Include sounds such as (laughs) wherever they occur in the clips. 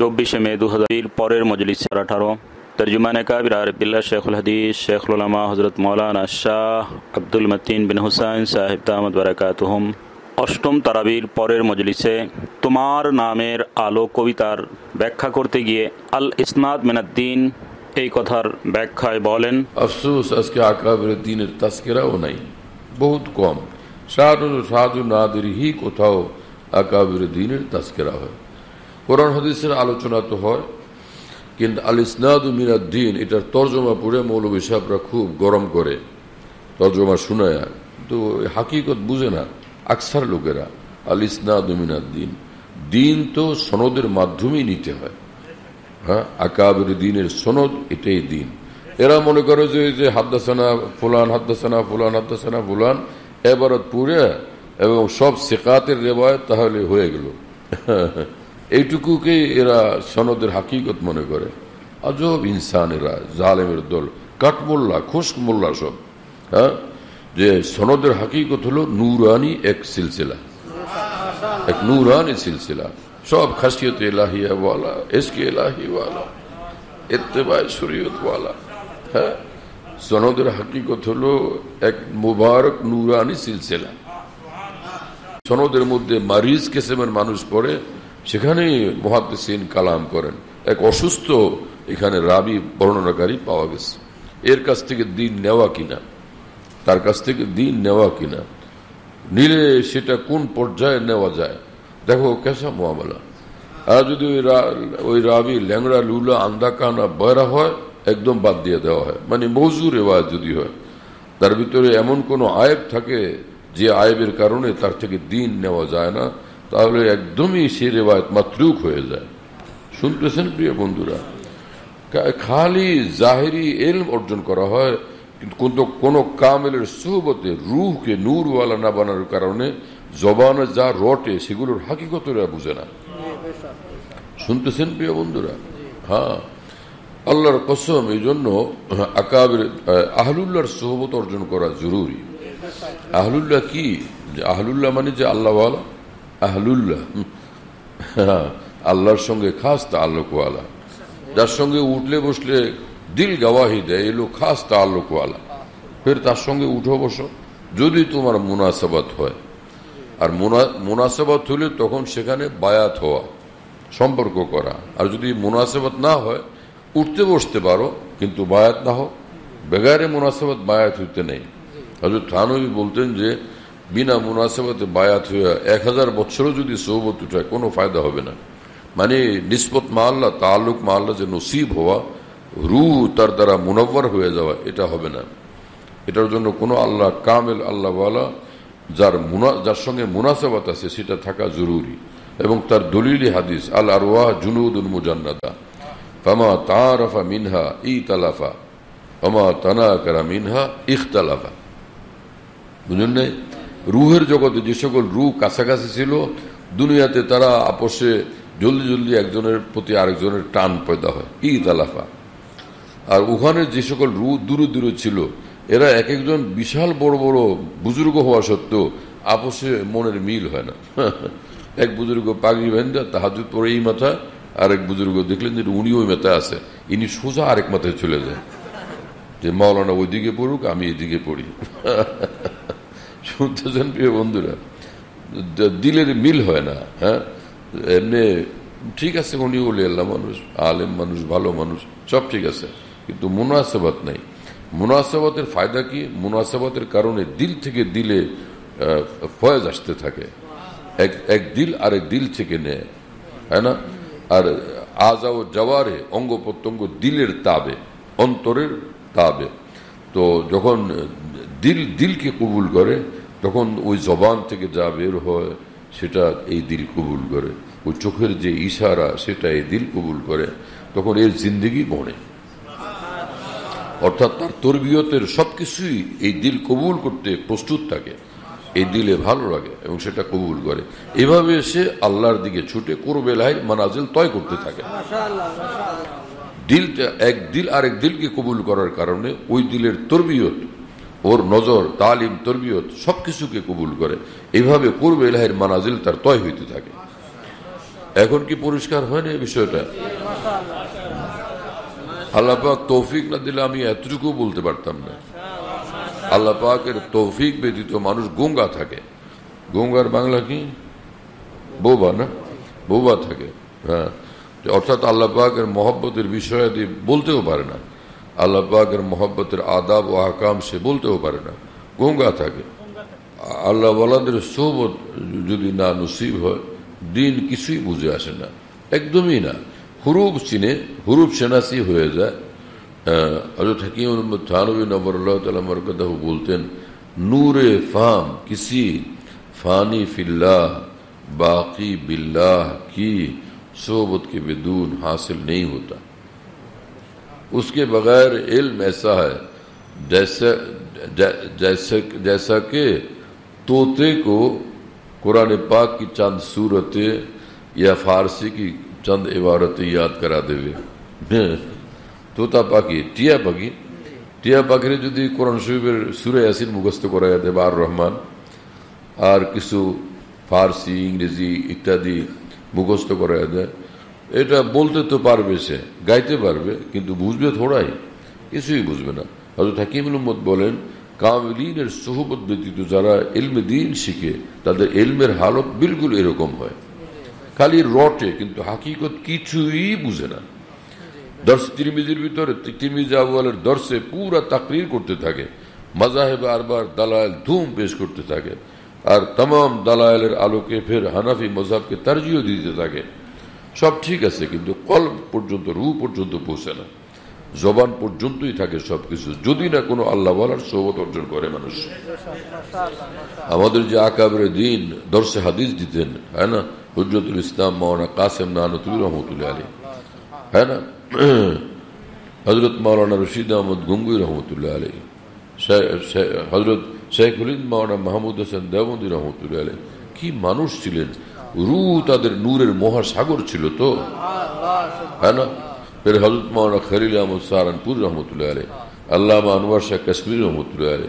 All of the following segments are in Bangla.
চব্বিশে মে দু হাজার পরের মজলিস আঠারো তর্জুমান কাবির আরবিল্লা শেখুল হাদিস শেখুলামা হজরত মৌলানা শাহ আব্দুল মতিন বিন হুসাইন সাহেব তাহমদ বারাকাতহম অষ্টম তারাবির পরের মজলিসে তোমার নামের আলো কবিতার ব্যাখ্যা করতে গিয়ে আল ইসনাদ মিনাদ্দিন এই কথার ব্যাখ্যায় বলেন আফসুস আজকে আকাবের দিনের তাস্কেরাও নাই বহুত কম সাধু সাধু নাদের হি কোথাও আকাবের দিনের তাস্কেরা হয় কোরআন হাদিসের আলোচনা তো হয় কিন্তু আল ইসনাদ মিনাদ্দিন এটার তর্জমা পড়ে মৌলবী সাহেবরা খুব গরম করে তর্জমা শোনায় তো হাকিকত বুঝে না আকসার লোকেরা আল ইসনাদ মিনাদ্দিন দিন তো সনদের মাধ্যমেই নিতে হয় হ্যাঁ আকাবের দিনের সনদ এটাই দিন এরা মনে করে যে যে হাদ্দাসানা ফুলান হাদ্দাসানা ফুলান হাদ্দাসানা ফুলান এবারত পুরে এবং সব সেকাতের রেবায় তাহলে হয়ে গেল (laughs) এইটুকুকে এরা সনদের হাকিকত মনে করে আজব ইনসান এরা জালেমের দল কাঠমোল্লা খুশক মোল্লা সব হ্যাঁ যে সনদের হাকিকত হলো নুরানি এক সিলসিলা এক নুরানি সিলসিলা সব খাসিয়ত এলাহিয়া ওয়ালা এসকে এলাহি ওয়ালা এত্তেবায় শরীয়ত ওয়ালা হ্যাঁ সনদের হাকিকত হলো এক মুবারক নুরানি সিলসিলা সনদের মধ্যে মারিজ কেসেমের মানুষ পড়ে সেখানেই মহাদিসিন কালাম করেন এক অসুস্থ এখানে রাবি বর্ণনাকারী পাওয়া গেছে এর কাছ থেকে দিন নেওয়া কিনা তার কাছ থেকে দিন নেওয়া কিনা নিলে সেটা কোন পর্যায়ে নেওয়া যায় দেখো কেসা মোয়ামলা আর যদি ওই ওই রাবি ল্যাংড়া লুলা আন্দা কানা বয়রা হয় একদম বাদ দিয়ে দেওয়া হয় মানে মজুর এবার যদি হয় তার ভিতরে এমন কোনো আয়েব থাকে যে আয়েবের কারণে তার থেকে দিন নেওয়া যায় না তাহলে একদমই সে রেবায়ত মাতৃক হয়ে যায় শুনতেছেন প্রিয় বন্ধুরা খালি জাহেরি এল অর্জন করা হয় কিন্তু কোনো কামেলের সুহবতে রুহকে নূরওয়ালা না বানানোর কারণে জবানে যা রটে সেগুলোর হাকিকতরা বুঝে না শুনতেছেন প্রিয় বন্ধুরা হ্যাঁ আল্লাহর কসম এই জন্য আকাবের আহলুল্লাহর সোহবত অর্জন করা জরুরি আহলুল্লাহ কি যে আহলুল্লাহ মানে যে আল্লাহওয়ালা আহলুল্লাহ আল্লাহর সঙ্গে খাস তা তাল্লুকওয়ালা যার সঙ্গে উঠলে বসলে দিল গাওয়াহি দেয় এলো খাস তা তাল্লুকওয়ালা ফের তার সঙ্গে উঠো বসো যদি তোমার মুনাসাবাত হয় আর মুনাসাবাত হলে তখন সেখানে বায়াত হওয়া সম্পর্ক করা আর যদি মুনাসাবাত না হয় উঠতে বসতে পারো কিন্তু বায়াত না হোক বেগারে মুনাসাবাত বায়াত হইতে নেই হজরত থানবি বলতেন যে বিনা মুনাসেবাতে বায়াত হইয়া এক হাজার বছরও যদি সৌবত উঠায় কোনো ফায়দা হবে না মানে নিষ্পত মাল্লা তাল্লুক মাল্লা যে নসিব হওয়া রু তার দ্বারা মুনব্বর হয়ে যাওয়া এটা হবে না এটার জন্য কোনো আল্লাহ কামেল আল্লাহওয়ালা যার মুনা যার সঙ্গে মুনাসাবাত আছে সেটা থাকা জরুরি এবং তার দলিলি হাদিস আল জুনুদ জুনুদুল মুজান্নাদা ফামা তারফা মিনহা ই তালাফা অমা তানা কারা মিনহা ইখতালাফা বুঝলেন রুহের জগতে যে সকল রুহ কাছাকাছি ছিল দুনিয়াতে তারা আপোষে জলদি জলদি একজনের প্রতি আরেকজনের টান পয়দা হয় ঈদ আলাফা আর উহানের যে সকল রু দূরে দূরে ছিল এরা এক একজন বিশাল বড় বড় বুজুর্গ হওয়া সত্ত্বেও আপোষে মনের মিল হয় না (laughs) এক বুজুর্গ পাগড়ি ভেন্দা তাহাজুদ পরে এই মাথা আর এক বুজুর্গ দেখলেন যে উনি ওই মাথায় আছে ইনি সোজা আরেক মাথায় চলে যায় যে মাওলানা ওইদিকে পড়ুক আমি এদিকে পড়ি (laughs) শুনতেছেন প্রিয় বন্ধুরা দিলের মিল হয় না হ্যাঁ এমনি ঠিক আছে উনি ওলি আল্লাহ মানুষ আলেম মানুষ ভালো মানুষ সব ঠিক আছে কিন্তু মুনাসাবাত নাই মুনাসাবাতের ফায়দা কি মুনাসাবাতের কারণে দিল থেকে দিলে ফয়েজ আসতে থাকে এক এক দিল আরেক দিল থেকে নেয় হ্যাঁ না আর আজা ও জওয়ারে অঙ্গ প্রত্যঙ্গ দিলের তাবে অন্তরের তাবে তো যখন দিল দিলকে কবুল করে তখন ওই জবান থেকে যা বের হয় সেটা এই দিল কবুল করে ওই চোখের যে ইশারা সেটা এই দিল কবুল করে তখন এর জিন্দিগি গণে অর্থাৎ তার তরবিয়তের সব কিছুই এই দিল কবুল করতে প্রস্তুত থাকে এই দিলে ভালো লাগে এবং সেটা কবুল করে এভাবে সে আল্লাহর দিকে ছুটে কোরবেলায় মানাজিল তয় করতে থাকে দিল এক দিল আরেক দিলকে কবুল করার কারণে ওই দিলের তরবিয়ত ওর নজর তালিম তরবিয়ত সবকিছুকে কবুল করে এভাবে পূর্ব এলাহের মানাজিল তার তয় হইতে থাকে এখন কি পরিষ্কার হয় না এই বিষয়টা আল্লাপাক তৌফিক না দিলে আমি এতটুকু বলতে পারতাম না আল্লাপাকের তৌফিক ব্যতীত মানুষ গঙ্গা থাকে গঙ্গার বাংলা কি বোবা না বোবা থাকে হ্যাঁ অর্থাৎ আল্লাপাকের মহব্বতের বিষয়াদি বলতেও পারে না اللہ کر محبت آداب و حکام سے بولتے ہو پارے نا گونگا تھا کہ اللہ والا در صحبت جدید نا نصیب ہو دین کسی گزیا سے نہ ایک دم ہی حروب چینے حروب شناسی ہوئے جائے حضرت حکیم علمت تھانوی نور اللہ تعالیٰ مرکہ بولتے ہیں نور فام کسی فانی فی اللہ باقی باللہ کی صحبت کے بدون حاصل نہیں ہوتا उसके बगैर इल्म ऐसा है जैसे जैसे जैसा कि तोते को कुरान पाक की चंद सूरतें या फारसी की चंद इबारतें याद करा देवे तोता पाखी टिया पाखी টিয়া পাখির যদি কোরআন শরীফের সুরে ইয়াসিন মুখস্থ করাইয়া দেবে আর রহমান আর কিছু ফার্সি ইংরেজি ইত্যাদি মুখস্থ করাইয়া দেয় এটা বলতে তো পারবে সে গাইতে পারবে কিন্তু বুঝবে থোড়াই কিছুই বুঝবে না হজরত হাকিম মোহাম্মদ বলেন কামিলিনের সোহবত ব্যতীত যারা এলমে দিন শিখে তাদের এলমের হালত বিলকুল এরকম হয় খালি রটে কিন্তু হাকিকত কিছুই বুঝে না দর্শ তিরমিজির ভিতরে তিরমিজ আবুয়ালের দর্শে পুরা তাকরির করতে থাকে মাজাহেব আরবার দালাল ধুম পেশ করতে থাকে আর তাম দালায়ালের আলোকে ফের হানাফি মজাহকে তার্জিও দিতে থাকে সব ঠিক আছে কিন্তু কল পর্যন্ত রু পর্যন্ত পৌঁছে না জবান পর্যন্তই থাকে সব কিছু যদি না কোনো আল্লাহ বলার সৌবত অর্জন করে মানুষ আমাদের যে আকাবের দিন দর্শে হাদিস দিতেন হ্যাঁ না হজরতুল ইসলাম মাওনা কাসেম নানতুল রহমতুল্লাহ আলী হ্যাঁ না হজরত মাওলানা রশিদ আহমদ গঙ্গুই রহমতুল্লাহ আলী হজরত শেখ শেখুলিন মাওনা মাহমুদ হোসেন দেবন্দী রহমতুল্লাহ আলী কি মানুষ ছিলেন রু তাদের নূরের মহাসাগর ছিল তো হ্যাঁ শাহ কাশ্মীর হুসেন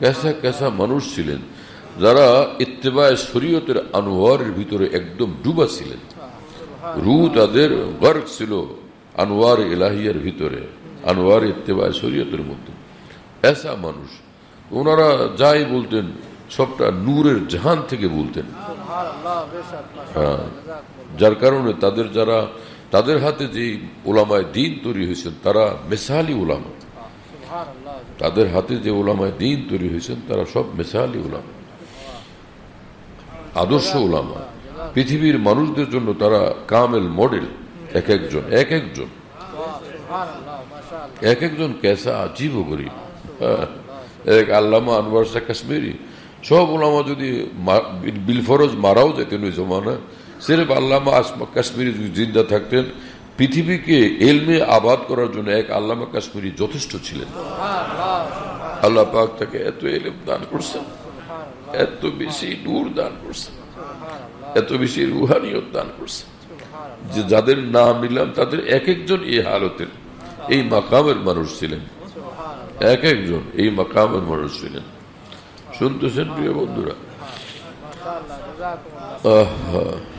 ক্যাসা ক্যাসা মানুষ ছিলেন যারা ইত্তেবায় শরীয়তের আনোয়ারের ভিতরে একদম ডুবা ছিলেন রু তাদের গর্ক ছিল আনোয়ার এলাহিয়ার ভিতরে আনোয়ার ইত্তেবায় শরীয়তের মধ্যে এসা মানুষ ওনারা যাই বলতেন সবটা নূরের জাহান থেকে বলতেন হ্যাঁ যার কারণে তাদের যারা তাদের হাতে যে ওলামায় দিন তৈরি হয়েছেন তারা মেসালি ওলামা তাদের হাতে যে ওলামায় দিন তৈরি হয়েছেন তারা সব মেসালি ওলামা আদর্শ ওলামা পৃথিবীর মানুষদের জন্য তারা কামেল মডেল এক একজন এক একজন এক একজন ক্যাসা জীব গরিব হ্যাঁ এক আল্লামা আনোয়ার শাহ কাশ্মীরি সব ওলামা যদি বিলফরজ মারাও যেতেন ওই জমানা সেরেফ আল্লামা আসমা কাশ্মীরি যদি জিন্দা থাকতেন পৃথিবীকে এলমে আবাদ করার জন্য এক আল্লামা কাশ্মীরি যথেষ্ট ছিলেন আল্লাহ পাক তাকে এত এলম দান করছেন এত বেশি নূর দান করছেন এত বেশি রুহানিয়ত দান করছেন যে যাদের নাম নিলাম তাদের এক একজন এই হালতের এই মাকামের মানুষ ছিলেন এক একজন এই মাকামের মানুষ ছিলেন শুনতেছেন প্রিয় বন্ধুরা আহ